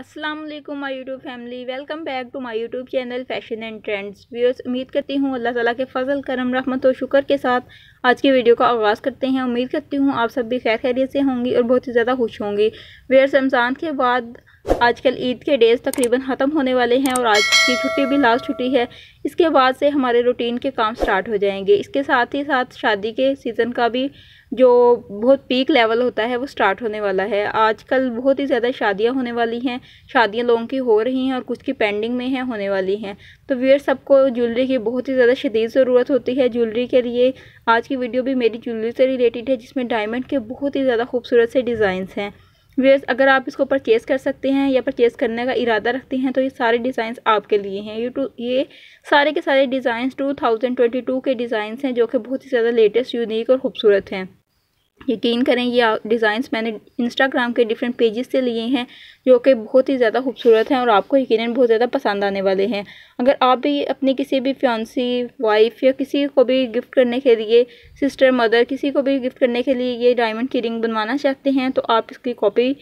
अस्सलाम वालेकुम my YouTube family welcome back to my YouTube channel fashion and trends viewers उम्मीद करती हूँ अल्लाह ताला के फजल करम रहमत और शुक्र के साथ आज की वीडियो का आगाज़ करते हैं उम्मीद करती हूँ आप सब भी खैर खैरियत से होंगी और बहुत ही ज़्यादा खुश होंगी व्यूअर्स रमज़ान के बाद आजकल ईद के डेज़ तकरीबन ख़त्म होने वाले हैं और आज की छुट्टी भी लास्ट छुट्टी है इसके बाद से हमारे रूटीन के काम स्टार्ट हो जाएंगे इसके साथ ही साथ शादी के सीज़न का भी जो बहुत पीक लेवल होता है वो स्टार्ट होने वाला है आजकल बहुत ही ज़्यादा शादियां होने वाली हैं शादियां लोगों की हो रही हैं और कुछ की पेंडिंग में हैं होने वाली हैं तो व्यूअर सबको ज्वेलरी की बहुत ही ज़्यादा शदीद ज़रूरत होती है ज्वेलरी के लिए आज की वीडियो भी मेरी ज्वेलरी से रिलेटेड है जिसमें डायमंड के बहुत ही ज़्यादा खूबसूरत से डिज़ाइंस हैं वेयर्स अगर आप इसको परचेज़ कर सकते हैं या परचेज़ करने का इरादा रखते हैं तो ये सारे डिज़ाइंस आपके लिए हैं ये टू ये सारे के सारे डिज़ाइंस 2022 के डिज़ाइंस हैं जो कि बहुत ही ज़्यादा लेटेस्ट यूनिक और ख़ूबसूरत हैं यकीन करें ये डिज़ाइंस मैंने इंस्टाग्राम के डिफरेंट पेजेस से लिए हैं जो कि बहुत ही ज़्यादा खूबसूरत हैं और आपको यकीन बहुत ज़्यादा पसंद आने वाले हैं अगर आप भी अपने किसी भी फ्यांसी वाइफ या किसी को भी गिफ्ट करने के लिए सिस्टर मदर किसी को भी गिफ्ट करने के लिए ये डायमंड की रिंग बनवाना चाहते हैं तो आप इसकी कॉपी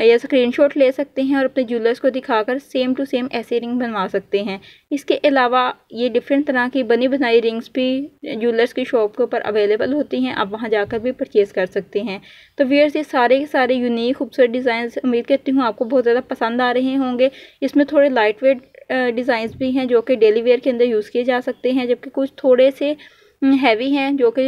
या स्क्रीनशॉट ले सकते हैं और अपने ज्वेलर्स को दिखाकर सेम टू सेम ऐसे रिंग बनवा सकते हैं इसके अलावा ये डिफरेंट तरह की बनी बनाई रिंग्स भी ज्वेलर्स की शॉप के ऊपर अवेलेबल होती हैं आप वहाँ जाकर भी परचेज़ कर सकते हैं तो व्यर्स ये सारे के सारे यूनिक खूबसूरत डिज़ाइन उम्मीद करती हूँ आपको बहुत ज़्यादा पसंद आ रहे होंगे इसमें थोड़े लाइट वेट डिज़ाइंस भी हैं जो कि डेली वेयर के अंदर यूज़ किए जा सकते हैं जबकि कुछ थोड़े से हैवी हैं जो कि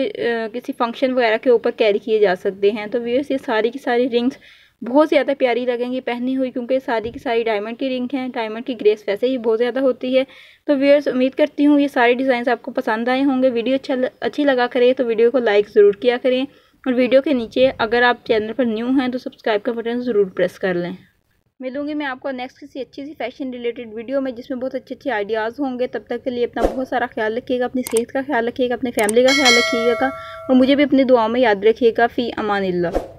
किसी फंक्शन वगैरह के ऊपर कैरी किए जा सकते हैं तो व्यूअर्स ये सारी की सारी रिंग्स बहुत ज़्यादा प्यारी लगेंगी पहनी हुई क्योंकि सारी की सारी डायमंड की रिंग हैं डायमंड की ग्रेस वैसे ही बहुत ज़्यादा होती है तो व्यूअर्स उम्मीद करती हूँ ये सारे डिज़ाइन आपको पसंद आए होंगे वीडियो अच्छा अच्छी लगा करें तो वीडियो को लाइक ज़रूर किया करें और वीडियो के नीचे अगर आप चैनल पर न्यू हैं तो सब्सक्राइब का बटन ज़रूर प्रेस कर लें मिलूंगी मैं आपको नेक्स्ट किसी अच्छी सी फैशन रिलेटेड वीडियो में जिसमें बहुत अच्छे अच्छे आइडियाज़ होंगे तब तक के लिए अपना बहुत सारा ख्याल रखिएगा अपनी सेहत का ख्याल रखिएगा अपने फैमिली का ख्याल रखिएगा और मुझे भी अपनी दुआओं में याद रखिएगा फ़ी अमान